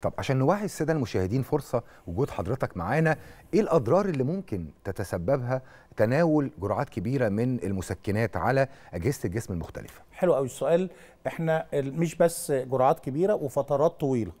طب عشان نوعي الساده المشاهدين فرصه وجود حضرتك معانا ايه الاضرار اللي ممكن تتسببها تناول جرعات كبيره من المسكنات على اجهزه الجسم المختلفه حلو قوي السؤال احنا مش بس جرعات كبيره وفترات طويله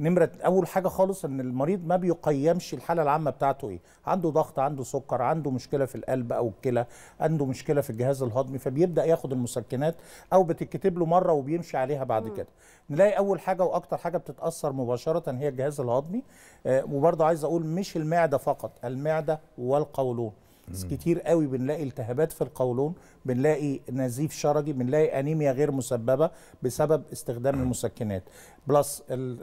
نمره اول حاجه خالص ان المريض ما بيقيمش الحاله العامه بتاعته ايه عنده ضغط عنده سكر عنده مشكله في القلب او الكلى عنده مشكله في الجهاز الهضمي فبيبدا ياخد المسكنات او بتتكتب له مره وبيمشي عليها بعد م. كده نلاقي اول حاجه واكتر حاجه بتتاثر مباشره هي الجهاز الهضمي آه وبرضه عايز اقول مش المعده فقط المعده والقولون كتير قوي بنلاقي التهابات في القولون بنلاقي نزيف شرجي بنلاقي انيميا غير مسببه بسبب استخدام المسكنات بلس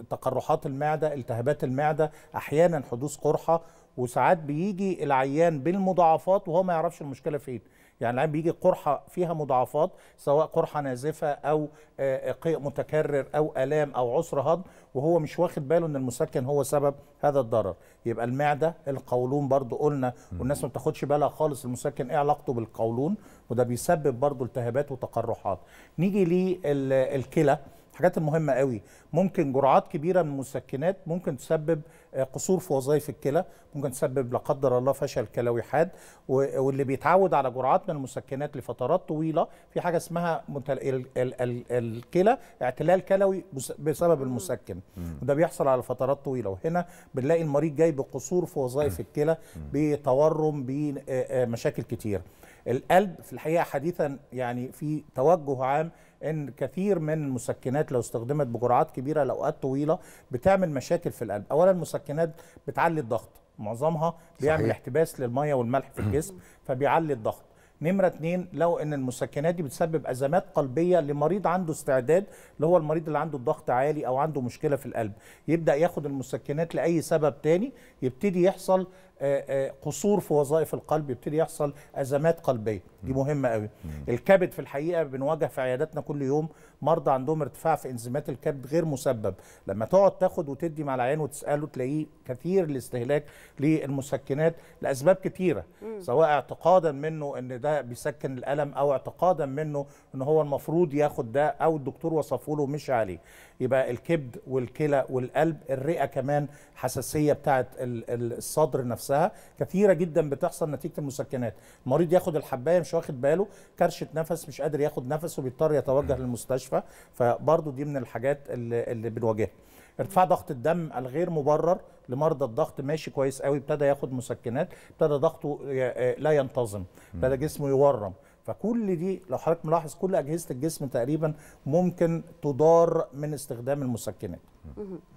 تقرحات المعده التهابات المعده احيانا حدوث قرحه وساعات بيجي العيان بالمضاعفات وهو ما يعرفش المشكله فين يعني اللاعب بيجي قرحه فيها مضاعفات سواء قرحه نازفه او آه، آه، قيء متكرر او الام او عسر هضم وهو مش واخد باله ان المسكن هو سبب هذا الضرر يبقى المعده القولون برضو قلنا والناس ما بتاخدش بالها خالص المسكن ايه علاقته بالقولون وده بيسبب برضو التهابات وتقرحات نيجي للكلى الحاجات المهمه قوي ممكن جرعات كبيره من المسكنات ممكن تسبب آه، قصور في وظائف الكلى ممكن تسبب لا قدر الله فشل كلوي حاد واللي بيتعود على جرعات من المسكنات لفترات طويله في حاجه اسمها الكلى اعتلال كلوي بسبب المسكن وده بيحصل على فترات طويله وهنا بنلاقي المريض جاي بقصور في وظائف الكلى بتورم بمشاكل آه، آه، كتير القلب في الحقيقه حديثا يعني في توجه عام ان كثير من المسكنات لو استخدمت بجرعات كبيره لاوقات طويله بتعمل مشاكل في القلب اولا المسكنات بتعلي الضغط معظمها بيعمل صحيح. احتباس للميه والملح في الجسم فبيعلي الضغط نمرة اتنين لو ان المسكنات دي بتسبب ازمات قلبية لمريض عنده استعداد اللي هو المريض اللي عنده الضغط عالي او عنده مشكلة في القلب يبدأ ياخد المسكنات لأي سبب تاني يبتدي يحصل آه، آه، قصور في وظائف القلب يبتدي يحصل ازمات قلبيه دي مهمه قوي الكبد في الحقيقه بنواجه في عياداتنا كل يوم مرضى عندهم ارتفاع في انزيمات الكبد غير مسبب لما تقعد تاخد وتدي مع العيان وتساله تلاقيه كثير الاستهلاك للمسكنات لاسباب كثيره سواء اعتقادا منه ان ده بيسكن الالم او اعتقادا منه ان هو المفروض ياخد ده او الدكتور وصفه له مش عليه يبقى الكبد والكلى والقلب الرئه كمان حساسيه بتاعه الصدر نفسها نفسها كثيره جدا بتحصل نتيجه المسكنات المريض ياخد الحبايه مش واخد باله كرشه نفس مش قادر ياخد نفس وبيضطر يتوجه للمستشفى فبرضه دي من الحاجات اللي, اللي بنواجهها ارتفاع ضغط الدم الغير مبرر لمرضى الضغط ماشي كويس قوي ابتدى ياخد مسكنات ابتدى ضغطه آه، لا ينتظم ابتدى جسمه يورم فكل دي لو حضرتك ملاحظ كل اجهزه الجسم تقريبا ممكن تضار من استخدام المسكنات